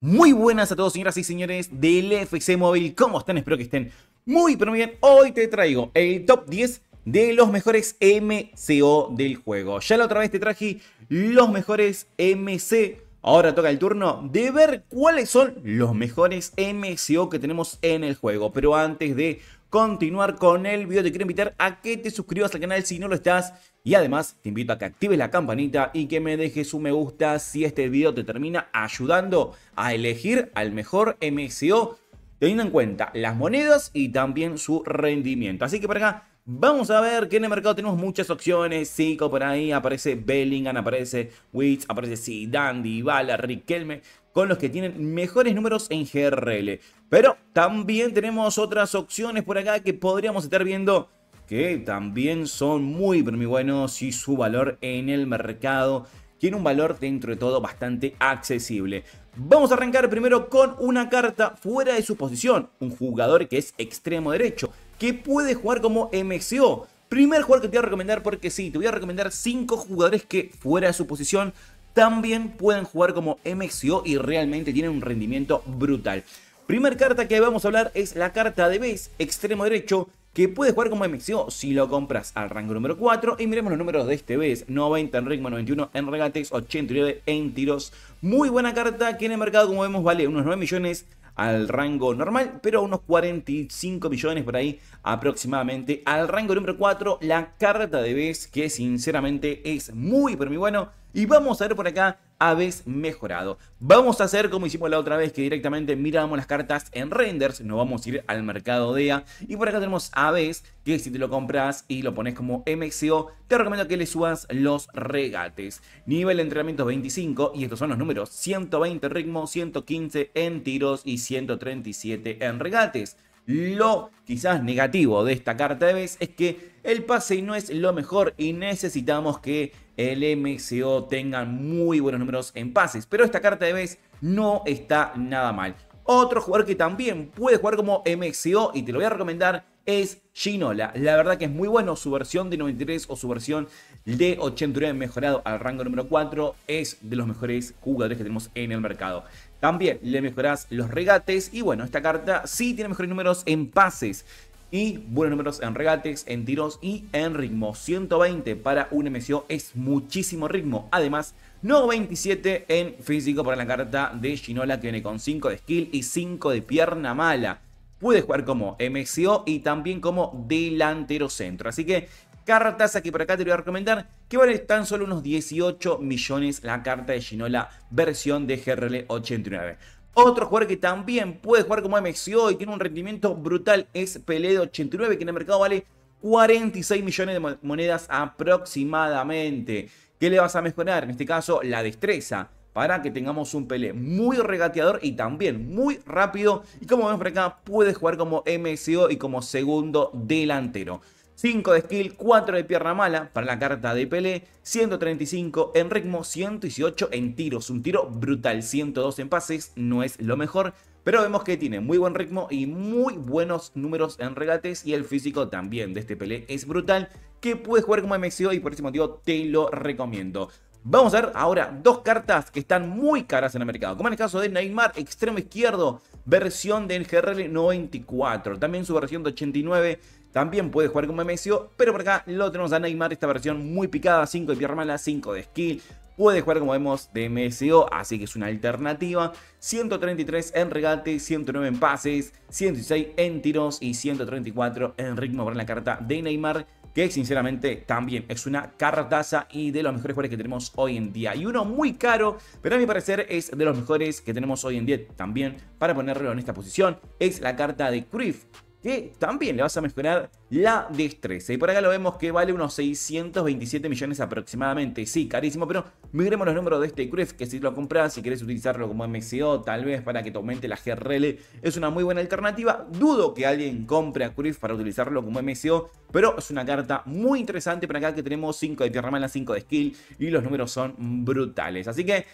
Muy buenas a todos, señoras y señores del FC Móvil. ¿Cómo están? Espero que estén muy, pero muy bien. Hoy te traigo el top 10 de los mejores MCO del juego. Ya la otra vez te traje los mejores MC. Ahora toca el turno de ver cuáles son los mejores MCO que tenemos en el juego. Pero antes de continuar con el video, te quiero invitar a que te suscribas al canal si no lo estás. Y además te invito a que actives la campanita y que me dejes un me gusta si este video te termina ayudando a elegir al mejor MSO teniendo en cuenta las monedas y también su rendimiento. Así que por acá vamos a ver que en el mercado tenemos muchas opciones. cinco por ahí, aparece Bellingham, aparece Witz, aparece Zidane, Dybala, Riquelme con los que tienen mejores números en GRL. Pero también tenemos otras opciones por acá que podríamos estar viendo que también son muy, muy buenos y su valor en el mercado tiene un valor dentro de todo bastante accesible. Vamos a arrancar primero con una carta fuera de su posición, un jugador que es extremo derecho, que puede jugar como MCO. Primer jugador que te voy a recomendar porque sí, te voy a recomendar 5 jugadores que fuera de su posición también pueden jugar como MXO y realmente tienen un rendimiento brutal. Primer carta que vamos a hablar es la carta de base, extremo derecho, que puede jugar como MXO si lo compras al rango número 4. Y miremos los números de este vez, 90 en ritmo, 91 en regates, 89 en tiros. Muy buena carta que en el mercado, como vemos, vale unos 9 millones al rango normal, pero unos 45 millones por ahí aproximadamente. Al rango número 4, la carta de vez, que sinceramente es muy, pero muy bueno. Y vamos a ver por acá aves mejorado. Vamos a hacer como hicimos la otra vez, que directamente miramos las cartas en renders, No vamos a ir al mercado DEA. Y por acá tenemos aves, que si te lo compras y lo pones como MXO, te recomiendo que le subas los regates. Nivel de entrenamiento 25, y estos son los números, 120 ritmo, 115 en tiros y 137 en regates. Lo quizás negativo de esta carta de vez es que el pase no es lo mejor y necesitamos que el MCO tengan muy buenos números en pases. Pero esta carta de vez no está nada mal. Otro jugador que también puede jugar como MCO y te lo voy a recomendar es Ginola. La verdad que es muy bueno. Su versión de 93 o su versión de 89 mejorado al rango número 4 es de los mejores jugadores que tenemos en el mercado. También le mejoras los regates y bueno, esta carta sí tiene mejores números en pases. Y buenos números en regates, en tiros y en ritmo. 120 para un MCO es muchísimo ritmo. Además, 27 en físico para la carta de Ginola que viene con 5 de skill y 5 de pierna mala. Puede jugar como MCO y también como delantero centro. Así que cartas aquí por acá te voy a recomendar que valen tan solo unos 18 millones la carta de Ginola versión de GRL 89. Otro jugador que también puede jugar como MXO y tiene un rendimiento brutal es Pelé de 89, que en el mercado vale 46 millones de monedas aproximadamente. ¿Qué le vas a mejorar? En este caso, la destreza. Para que tengamos un Pelé muy regateador y también muy rápido. Y como vemos por acá, puede jugar como MSO y como segundo delantero. 5 de skill, 4 de pierna mala para la carta de Pelé, 135 en ritmo, 118 en tiros, un tiro brutal, 102 en pases, no es lo mejor, pero vemos que tiene muy buen ritmo y muy buenos números en regates y el físico también de este Pelé es brutal, que puedes jugar como MCO y por ese motivo te lo recomiendo. Vamos a ver ahora dos cartas que están muy caras en el mercado, como en el caso de Neymar, extremo izquierdo, versión del GRL 94, también su versión de 89, también puede jugar como MSO, pero por acá lo tenemos a Neymar, esta versión muy picada, 5 de pierna mala, 5 de skill, puede jugar como vemos de MSO, así que es una alternativa. 133 en regate, 109 en pases, 106 en tiros y 134 en ritmo para la carta de Neymar que sinceramente también es una cartaza y de los mejores jugadores que tenemos hoy en día. Y uno muy caro, pero a mi parecer es de los mejores que tenemos hoy en día también para ponerlo en esta posición, es la carta de Cruyff que también le vas a mejorar la destreza. Y por acá lo vemos que vale unos 627 millones aproximadamente. Sí, carísimo, pero miremos los números de este Cref, que si lo compras, si quieres utilizarlo como MCO, tal vez para que te aumente la GRL, es una muy buena alternativa. Dudo que alguien compre a Cref para utilizarlo como MCO, pero es una carta muy interesante por acá que tenemos 5 de tierra mala, 5 de skill y los números son brutales. Así que...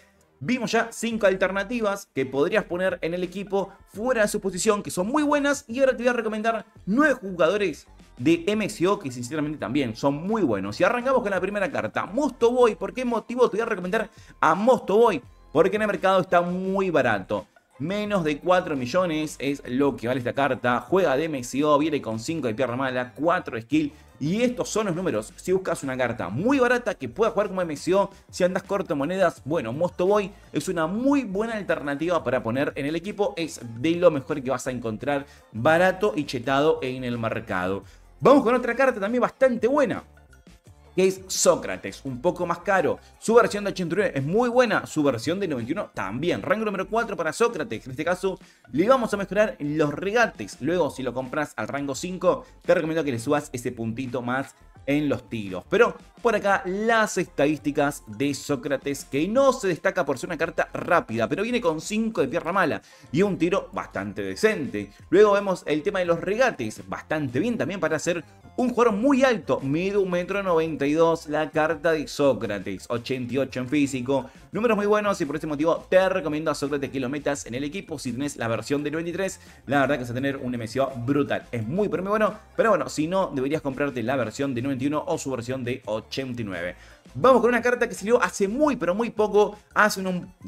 Vimos ya cinco alternativas que podrías poner en el equipo fuera de su posición, que son muy buenas. Y ahora te voy a recomendar nueve jugadores de MSO que sinceramente también son muy buenos. Y arrancamos con la primera carta, Mosto Boy. ¿Por qué motivo te voy a recomendar a Mosto Boy? Porque en el mercado está muy barato. Menos de 4 millones es lo que vale esta carta. Juega de MSO, viene con 5 de pierna mala, 4 skill, y estos son los números. Si buscas una carta muy barata que pueda jugar como MCO, si andas corto monedas, bueno, Mosto Boy es una muy buena alternativa para poner en el equipo. Es de lo mejor que vas a encontrar barato y chetado en el mercado. Vamos con otra carta también bastante buena que es Sócrates, un poco más caro. Su versión de 89 es muy buena, su versión de 91 también. Rango número 4 para Sócrates, en este caso le vamos a mejorar los regates. Luego, si lo compras al rango 5, te recomiendo que le subas ese puntito más en los tiros. Pero por acá las estadísticas de Sócrates, que no se destaca por ser una carta rápida, pero viene con 5 de pierna mala y un tiro bastante decente. Luego vemos el tema de los regates, bastante bien también para ser un jugador muy alto, mide 1,92 m, la carta de Sócrates, 88 en físico, números muy buenos y por este motivo te recomiendo a Sócrates que lo metas en el equipo si tenés la versión de 93, la verdad que vas a tener un MCO brutal, es muy pero muy bueno, pero bueno, si no deberías comprarte la versión de 93 o su versión de 89. Vamos con una carta que salió hace muy pero muy poco, hace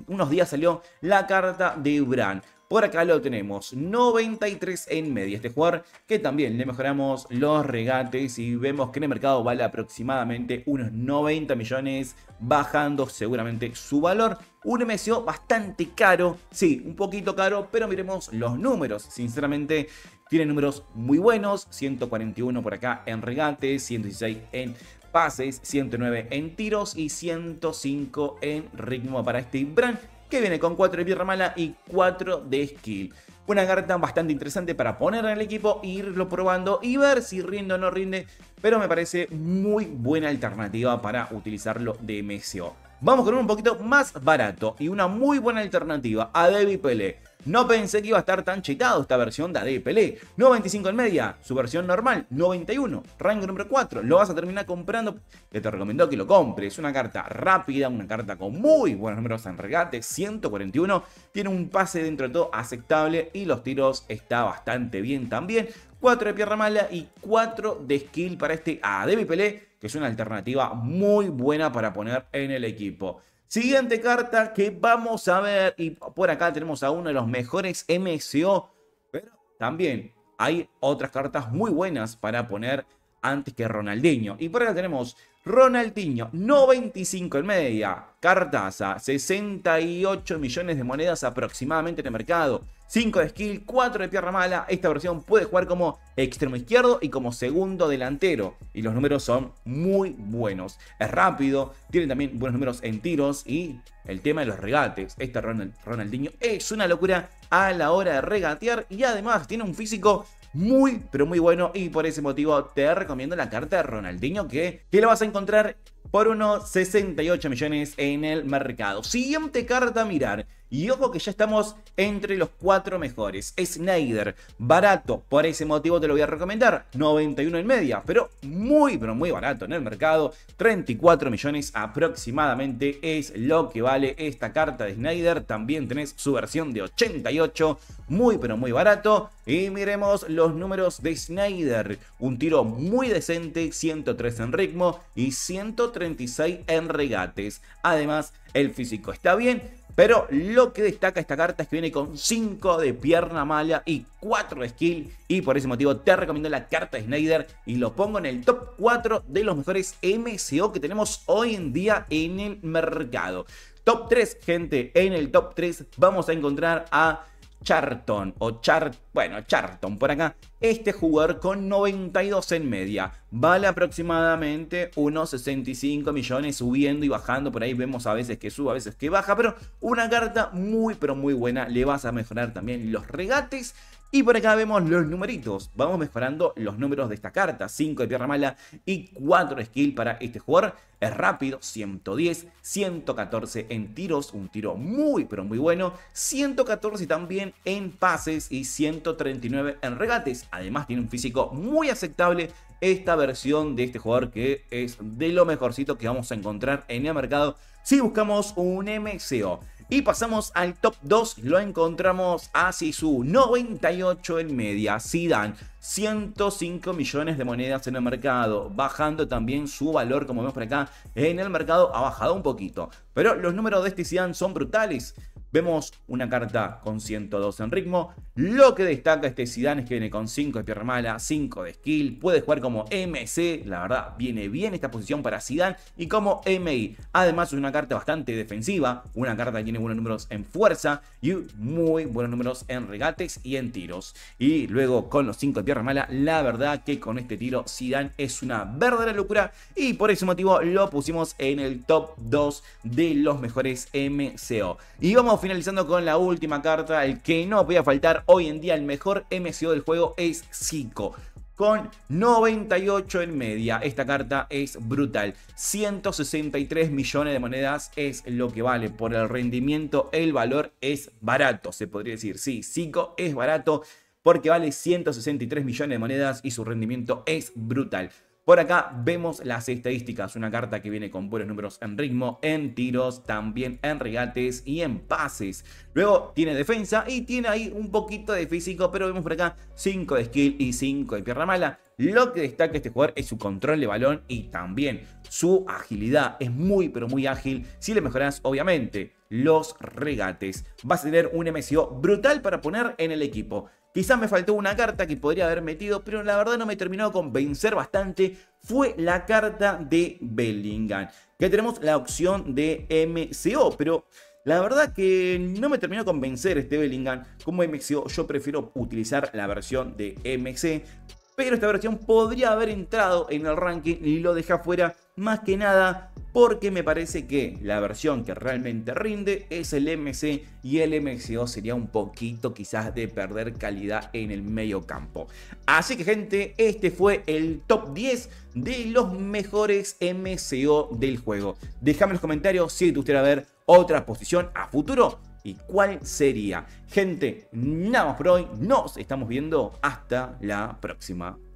unos días salió la carta de Ubran. Por acá lo tenemos, 93 en media. Este jugador que también le mejoramos los regates y vemos que en el mercado vale aproximadamente unos 90 millones, bajando seguramente su valor. Un MSO bastante caro, sí, un poquito caro, pero miremos los números. Sinceramente, tiene números muy buenos, 141 por acá en regates, 116 en pases, 109 en tiros y 105 en ritmo para este Brand que viene con 4 de pierna Mala y 4 de Skill. Una carta bastante interesante para poner en el equipo irlo probando y ver si rinde o no rinde, pero me parece muy buena alternativa para utilizarlo de MSO. Vamos con un poquito más barato y una muy buena alternativa a Debbie Pele. No pensé que iba a estar tan chetado esta versión de ADPL. 95 en media, su versión normal, 91. Rango número 4, lo vas a terminar comprando. te recomiendo que lo compres. Una carta rápida, una carta con muy buenos números en regate, 141. Tiene un pase dentro de todo aceptable y los tiros está bastante bien también. 4 de pierna mala y 4 de skill para este Pelé, que es una alternativa muy buena para poner en el equipo. Siguiente carta que vamos a ver. Y por acá tenemos a uno de los mejores MSO. Pero también hay otras cartas muy buenas para poner antes que Ronaldinho. Y por acá tenemos Ronaldinho, 95 en media. Cartaza, 68 millones de monedas aproximadamente en el mercado. 5 de skill, 4 de pierna mala. Esta versión puede jugar como extremo izquierdo y como segundo delantero. Y los números son muy buenos. Es rápido, tiene también buenos números en tiros y el tema de los regates. Este Ronaldinho es una locura a la hora de regatear y además tiene un físico muy, pero muy bueno. Y por ese motivo te recomiendo la carta de Ronaldinho que, que la vas a encontrar por unos 68 millones en el mercado. Siguiente carta mirar. Y ojo que ya estamos entre los cuatro mejores. Snyder, barato, por ese motivo te lo voy a recomendar. 91 en media, pero muy, pero muy barato en el mercado. 34 millones aproximadamente es lo que vale esta carta de Snyder. También tenés su versión de 88, muy, pero muy barato. Y miremos los números de Snyder. Un tiro muy decente, 103 en ritmo y 136 en regates. Además, el físico está bien pero lo que destaca esta carta es que viene con 5 de pierna mala y 4 de skill. Y por ese motivo te recomiendo la carta de Snyder y lo pongo en el top 4 de los mejores MCO que tenemos hoy en día en el mercado. Top 3, gente, en el top 3 vamos a encontrar a Charton o Char, bueno, Charton por acá, este jugador con 92 en media vale aproximadamente unos 65 millones subiendo y bajando. Por ahí vemos a veces que sube, a veces que baja. Pero una carta muy pero muy buena. Le vas a mejorar también los regates. Y por acá vemos los numeritos. Vamos mejorando los números de esta carta. 5 de pierna mala y 4 de skill para este jugador. Es rápido, 110, 114 en tiros, un tiro muy pero muy bueno. 114 también en pases y 139 en regates. Además tiene un físico muy aceptable esta versión de este jugador que es de lo mejorcito que vamos a encontrar en el mercado si buscamos un MCO. Y pasamos al top 2, lo encontramos a Sisu, 98 en media, Zidane, 105 millones de monedas en el mercado, bajando también su valor, como vemos por acá, en el mercado ha bajado un poquito. Pero los números de este Zidane son brutales, Vemos una carta con 102 en ritmo. Lo que destaca este Zidane es que viene con 5 de pierna mala, 5 de skill. Puede jugar como MC, la verdad, viene bien esta posición para Zidane y como MI. Además es una carta bastante defensiva, una carta que tiene buenos números en fuerza y muy buenos números en regates y en tiros. Y luego con los 5 de pierna mala, la verdad que con este tiro Zidane es una verdadera locura y por ese motivo lo pusimos en el top 2 de los mejores MCO. Y vamos finalizando con la última carta, el que no a faltar hoy en día, el mejor MCO del juego es Zico con 98 en media. Esta carta es brutal. 163 millones de monedas es lo que vale. Por el rendimiento, el valor es barato, se podría decir. Sí, Zico es barato porque vale 163 millones de monedas y su rendimiento es brutal. Por acá vemos las estadísticas, una carta que viene con buenos números en ritmo, en tiros, también en regates y en pases. Luego tiene defensa y tiene ahí un poquito de físico, pero vemos por acá 5 de skill y 5 de pierna mala. Lo que destaca este jugador es su control de balón y también su agilidad. Es muy, pero muy ágil. Si le mejoras, obviamente, los regates. Vas a tener un MCO brutal para poner en el equipo. Quizás me faltó una carta que podría haber metido, pero la verdad no me terminó de convencer bastante. Fue la carta de Bellingham. Que tenemos la opción de MCO, pero la verdad que no me terminó de convencer este Bellingham. Como MCO, yo prefiero utilizar la versión de MC. Pero esta versión podría haber entrado en el ranking y lo deja fuera más que nada porque me parece que la versión que realmente rinde es el MC y el MCO sería un poquito quizás de perder calidad en el medio campo. Así que gente, este fue el top 10 de los mejores MCO del juego. Déjame en los comentarios si te gustaría ver otra posición a futuro y cuál sería. Gente, nada más por hoy, nos estamos viendo hasta la próxima.